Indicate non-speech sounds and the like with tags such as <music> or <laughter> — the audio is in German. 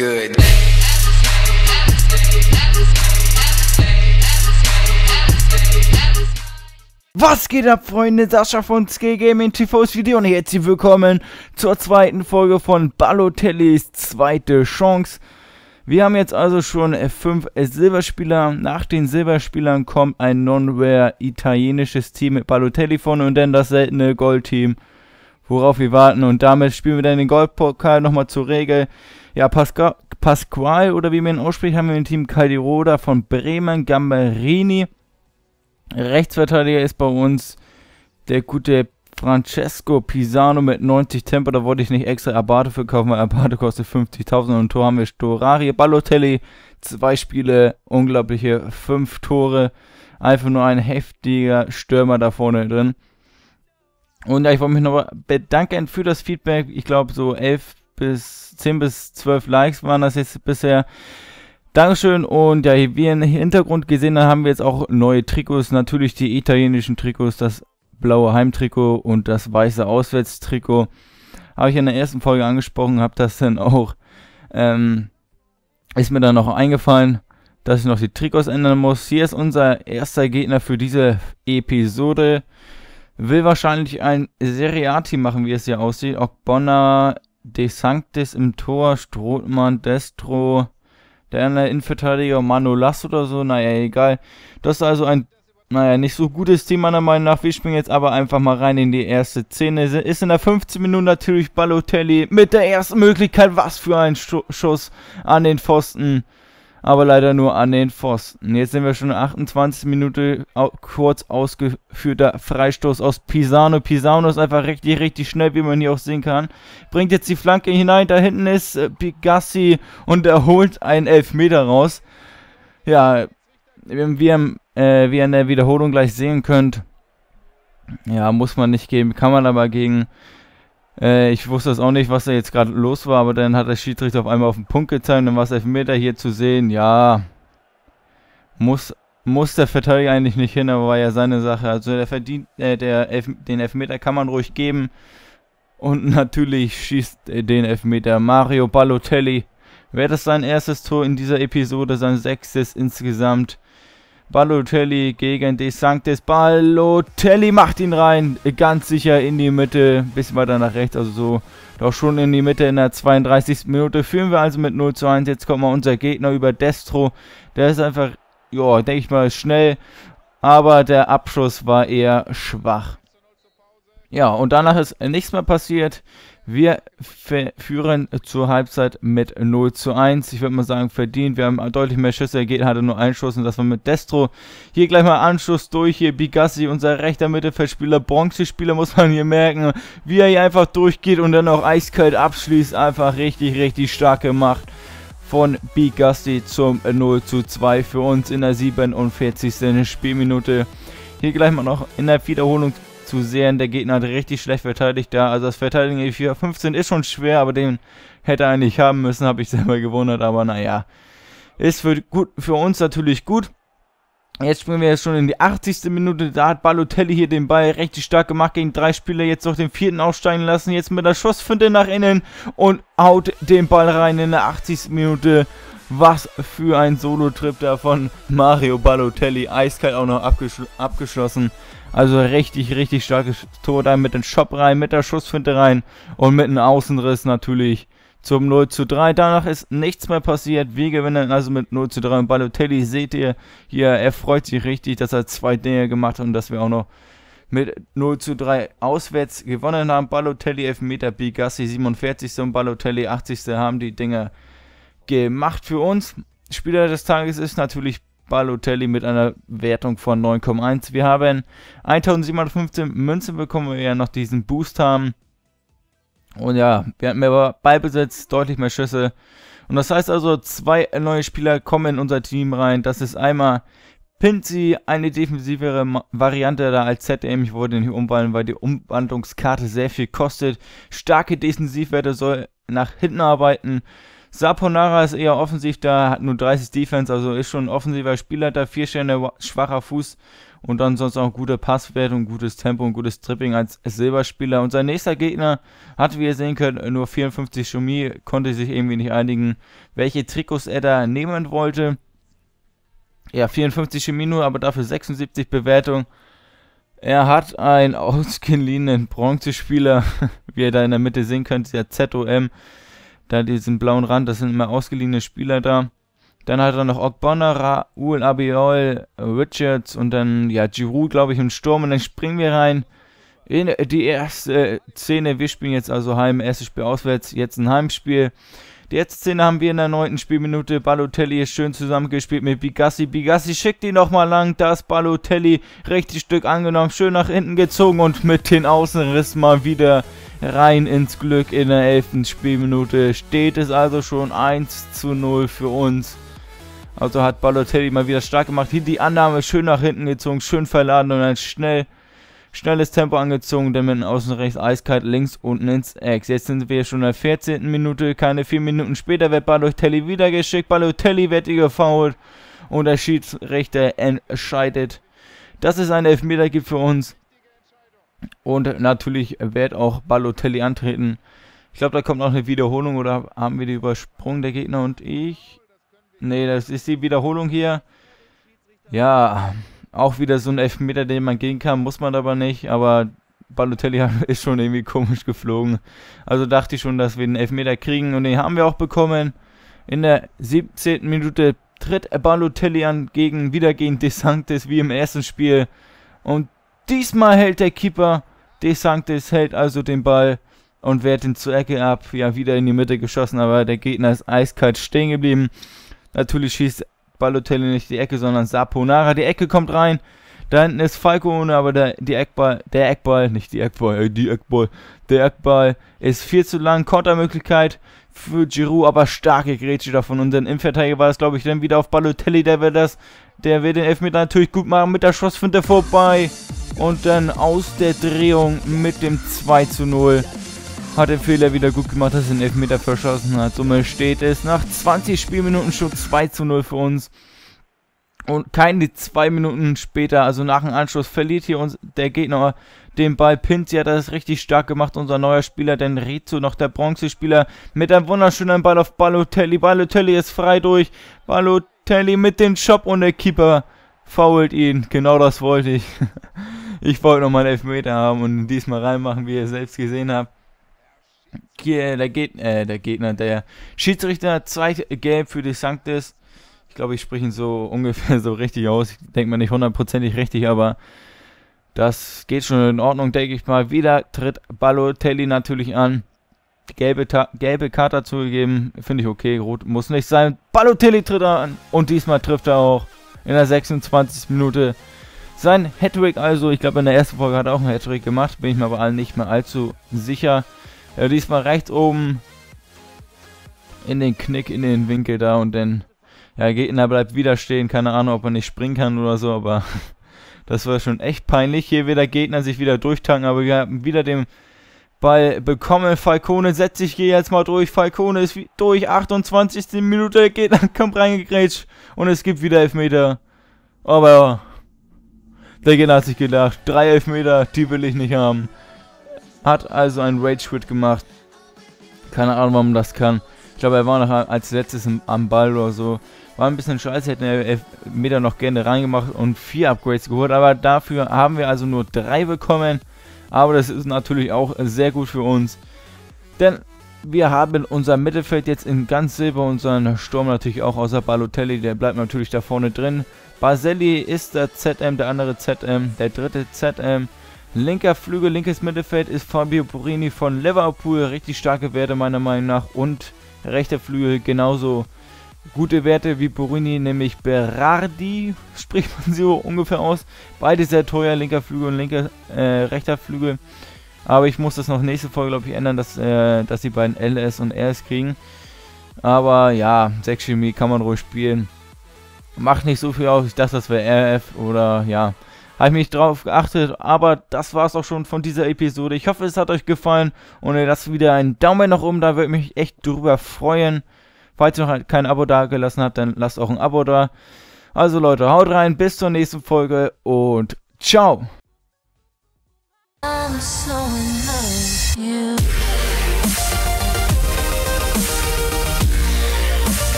good. Was geht ab, Freunde? Sascha von Skill Gaming TVs Video und herzlich willkommen zur zweiten Folge von Balotellis zweite Chance. Wir haben jetzt also schon äh, fünf äh, Silberspieler. Nach den Silberspielern kommt ein non-rare italienisches Team mit Balotelli von und dann das seltene Gold-Team, worauf wir warten. Und damit spielen wir dann den Goldpokal nochmal zur Regel. Ja, Pasca Pasquale oder wie man ihn ausspricht, haben wir im Team Caldiroda von Bremen, Gamberini. Rechtsverteidiger ist bei uns der gute Francesco Pisano mit 90 Tempo. Da wollte ich nicht extra Abate für kaufen, weil Abate kostet 50.000 und Tor haben wir Storari, Balotelli, zwei Spiele, unglaubliche fünf Tore. Einfach nur ein heftiger Stürmer da vorne drin. Und ja, ich wollte mich nochmal bedanken für das Feedback. Ich glaube, so elf bis 10 bis 12 Likes waren das jetzt bisher. Dankeschön und ja, wie ihr im Hintergrund gesehen habt, haben wir jetzt auch neue Trikots. Natürlich die italienischen Trikots, das blaue Heimtrikot und das weiße Auswärtstrikot. Habe ich in der ersten Folge angesprochen, habe das dann auch, ähm, ist mir dann noch eingefallen, dass ich noch die Trikots ändern muss. Hier ist unser erster Gegner für diese Episode. Will wahrscheinlich ein Seriati machen, wie es hier aussieht. Ogbonna De Sanctis im Tor, Strohmann, Destro, der andere Innenverteidiger, Manolas oder so, naja, egal. Das ist also ein, naja, nicht so gutes Team meiner Meinung nach. Wir springen jetzt aber einfach mal rein in die erste Szene. Ist in der 15 Minute natürlich Balotelli mit der ersten Möglichkeit. Was für ein Schuss an den Pfosten aber leider nur an den Pfosten. Jetzt sind wir schon in 28 Minute kurz ausgeführter Freistoß aus Pisano. Pisano ist einfach richtig, richtig schnell, wie man hier auch sehen kann. Bringt jetzt die Flanke hinein, da hinten ist äh, Pigassi und er holt einen Elfmeter raus. Ja, äh, wie ihr, äh, in der Wiederholung gleich sehen könnt, ja, muss man nicht geben, kann man aber gegen äh, ich wusste das auch nicht, was da jetzt gerade los war, aber dann hat der Schiedsrichter auf einmal auf den Punkt gezeigt und dann war es Elfmeter hier zu sehen. Ja, muss, muss der Verteidiger eigentlich nicht hin, aber war ja seine Sache. Also der verdient, äh, der Elf den Elfmeter kann man ruhig geben. Und <laughs> natürlich schießt den Elfmeter Mario Balotelli. Wäre das sein erstes Tor in dieser Episode, sein sechstes insgesamt. Balotelli gegen De Sanctis. Balotelli macht ihn rein. Ganz sicher in die Mitte. Bisschen weiter nach rechts. Also so doch schon in die Mitte in der 32. Minute. Führen wir also mit 0 zu 1. Jetzt kommt mal unser Gegner über Destro. Der ist einfach, ja, denke ich mal, schnell. Aber der Abschuss war eher schwach. Ja, und danach ist nichts mehr passiert. Wir führen zur Halbzeit mit 0 zu 1. Ich würde mal sagen, verdient. Wir haben deutlich mehr Schüsse. Er geht, hatte nur einen Schuss und das war mit Destro. Hier gleich mal Anschluss durch. Hier Bigassi, unser rechter Mittelfeldspieler, Bronzespieler, muss man hier merken. Wie er hier einfach durchgeht und dann auch eiskalt abschließt. Einfach richtig, richtig stark gemacht von Bigassi zum 0 zu 2 für uns in der 47. Spielminute. Hier gleich mal noch in der Wiederholung zu sehen. Der Gegner hat richtig schlecht verteidigt da. Also das Verteidigen E4 15 ist schon schwer, aber den hätte er eigentlich haben müssen, habe ich selber gewundert. Aber naja, ist für, gut, für uns natürlich gut. Jetzt springen wir jetzt schon in die 80. Minute. Da hat Balotelli hier den Ball richtig stark gemacht gegen drei Spieler. Jetzt noch den vierten aussteigen lassen. Jetzt mit der Schussfinde nach innen und haut den Ball rein in der 80. Minute. Was für ein Solo-Trip da von Mario Balotelli. Eiskalt auch noch abgeschl abgeschlossen. Also richtig, richtig starkes Tor da mit dem Shop rein, mit der Schussfinte rein und mit einem Außenriss natürlich zum 0 zu 3. Danach ist nichts mehr passiert. Wir gewinnen also mit 0 zu 3. Und Balotelli seht ihr hier, er freut sich richtig, dass er zwei Dinge gemacht hat und dass wir auch noch mit 0 zu 3 auswärts gewonnen haben. Balotelli 11 Meter, Bigassi 47. und Balotelli 80. haben die Dinger gemacht für uns. Spieler des Tages ist natürlich Balotelli mit einer Wertung von 9,1. Wir haben 1715 Münzen bekommen, weil wir ja noch diesen Boost haben. Und ja, wir hatten mehr Ballbesitz, deutlich mehr Schüsse. Und das heißt also, zwei neue Spieler kommen in unser Team rein. Das ist einmal Pinzi, eine defensivere Variante da als ZM. Ich wollte ihn hier umwandeln, weil die Umwandlungskarte sehr viel kostet. Starke Defensivwerte soll nach hinten arbeiten. Saponara ist eher offensiv da, hat nur 30 Defense, also ist schon ein offensiver Spieler da, vier Sterne, schwacher Fuß und ansonsten auch gute Passwert und gutes Tempo und gutes Tripping als Silberspieler. Und sein nächster Gegner hat, wie ihr sehen könnt, nur 54 Chemie, konnte sich irgendwie nicht einigen, welche Trikots er da nehmen wollte. Ja, 54 Chemie nur, aber dafür 76 Bewertung. Er hat einen <laughs> ausgeliehenen Bronzespieler, <laughs> wie ihr da in der Mitte sehen könnt, der ZOM da diesen blauen Rand, das sind immer ausgeliehene Spieler da. Dann hat er noch Ogbonna, Raoul Abiol, Richards und dann, ja, Giroud, glaube ich, im Sturm. Und dann springen wir rein in die erste Szene. Wir spielen jetzt also heim, erstes Spiel auswärts, jetzt ein Heimspiel. Die erste Szene haben wir in der neunten Spielminute. Balotelli ist schön zusammengespielt mit Bigassi. Bigassi schickt ihn nochmal lang. Da ist Balotelli richtig Stück angenommen, schön nach hinten gezogen und mit den Außenriss mal wieder rein ins Glück in der 11. Spielminute. Steht es also schon 1 zu 0 für uns. Also hat Balotelli mal wieder stark gemacht. Hier die Annahme schön nach hinten gezogen, schön verladen und ein schnell, schnelles Tempo angezogen, dann mit außen rechts eiskalt links unten ins Eck. Jetzt sind wir schon in der 14. Minute, keine 4 Minuten später wird Balotelli wieder geschickt. Balotelli wird hier gefoult und der Schiedsrichter entscheidet, dass es einen Elfmeter gibt für uns. Und natürlich wird auch Balotelli antreten. Ich glaube, da kommt noch eine Wiederholung oder haben wir die übersprungen, der Gegner und ich? Ne, das ist die Wiederholung hier. Ja, auch wieder so ein Elfmeter, den man gehen kann, muss man aber nicht, aber Balotelli <laughs> ist schon irgendwie komisch geflogen. Also dachte ich schon, dass wir den Elfmeter kriegen und den haben wir auch bekommen. In der 17. Minute tritt Balotelli an gegen wieder gegen DeSantis wie im ersten Spiel und Diesmal hält der Keeper. De Sanctis hält also den Ball und wehrt ihn zur Ecke ab. Ja, wieder in die Mitte geschossen, aber der Gegner ist eiskalt stehen geblieben. Natürlich schießt Balotelli nicht die Ecke, sondern Saponara. Die Ecke kommt rein. Da hinten ist Falco ohne, aber der, die Eckball, der Eckball, nicht die Eckball, äh, die Eckball, der Eckball ist viel zu lang. Kontermöglichkeit für Giroud, aber starke Grätsche davon. Und dann im Verteidiger war es, glaube ich, dann wieder auf Balotelli. Der wird das, der wird den Elfmeter natürlich gut machen mit der Schussfinte vorbei. Und dann aus der Drehung mit dem 2 zu 0 hat der Fehler wieder gut gemacht, dass er den Elfmeter verschossen hat. Somit steht es nach 20 Spielminuten schon 2 zu 0 für uns. Und keine zwei Minuten später, also nach dem Anschluss, verliert hier uns der Gegner den Ball. Pinzi hat das richtig stark gemacht, unser neuer Spieler, denn Rizzo, noch der Bronzespieler, mit einem wunderschönen Ball auf Balotelli. Balotelli ist frei durch. Balotelli mit dem Chop und der Keeper fault ihn. Genau das wollte ich. <laughs> ich wollte nochmal einen Meter haben und diesmal reinmachen, wie ihr selbst gesehen habt. Hier, der, Geg äh, der Gegner, der Schiedsrichter, zwei äh, Gelb für die Sanctis. Ich glaube, ich spreche ihn so <laughs> ungefähr so richtig aus. Ich denke mal nicht hundertprozentig richtig, aber das geht schon in Ordnung, denke ich mal. Wieder tritt Balotelli natürlich an. Gelbe, gelbe Karte zugegeben, finde ich okay. Rot muss nicht sein. Balotelli tritt an und diesmal trifft er auch in der 26. Minute. Sein Hattrick also, ich glaube in der ersten Folge hat er auch einen Hattrick gemacht, bin ich mir aber allen nicht mehr allzu sicher. Äh, diesmal rechts oben in den Knick, in den Winkel da und dann, ja, Gegner bleibt wieder stehen, keine Ahnung, ob er nicht springen kann oder so, aber <laughs> das war schon echt peinlich. Hier will der Gegner sich wieder durchtanken, aber wir haben wieder den Ball bekommen. Falcone setzt sich hier jetzt mal durch. Falcone ist durch. 28. Minute. Gegner <laughs> kommt reingegrätscht. Und es gibt wieder Elfmeter. Aber ja. Der Gegner hat sich gedacht, drei Elfmeter, die will ich nicht haben. Hat also einen Rage Quit gemacht. Keine Ahnung, warum das kann. Ich glaube, er war noch als letztes am Ball oder so. War ein bisschen scheiße, hätten Elfmeter noch gerne reingemacht und vier Upgrades geholt. Aber dafür haben wir also nur drei bekommen. Aber das ist natürlich auch sehr gut für uns. Denn wir haben unser Mittelfeld jetzt in ganz Silber, unseren Sturm natürlich auch außer Balotelli, der bleibt natürlich da vorne drin. Baselli ist der ZM, der andere ZM, der dritte ZM. Linker Flügel, linkes Mittelfeld ist Fabio Burini von Liverpool. Richtig starke Werte meiner Meinung nach. Und rechter Flügel genauso gute Werte wie Burini, nämlich Berardi, <laughs> spricht man so ungefähr aus. Beide sehr teuer, linker Flügel und linker, äh, rechter Flügel. Aber ich muss das noch nächste Folge, glaube ich, ändern, dass, äh, dass die beiden LS und RS kriegen. Aber ja, 6 Chemie kann man ruhig spielen macht nicht so viel aus. Ich dachte, das wäre RF oder ja. Habe ich mich drauf geachtet, aber das war es auch schon von dieser Episode. Ich hoffe, es hat euch gefallen und ihr lasst wieder einen Daumen nach oben, da würde ich mich echt drüber freuen. Falls ihr noch kein Abo da gelassen habt, dann lasst auch ein Abo da. Also Leute, haut rein, bis zur nächsten Folge und ciao! I'm so in love with you.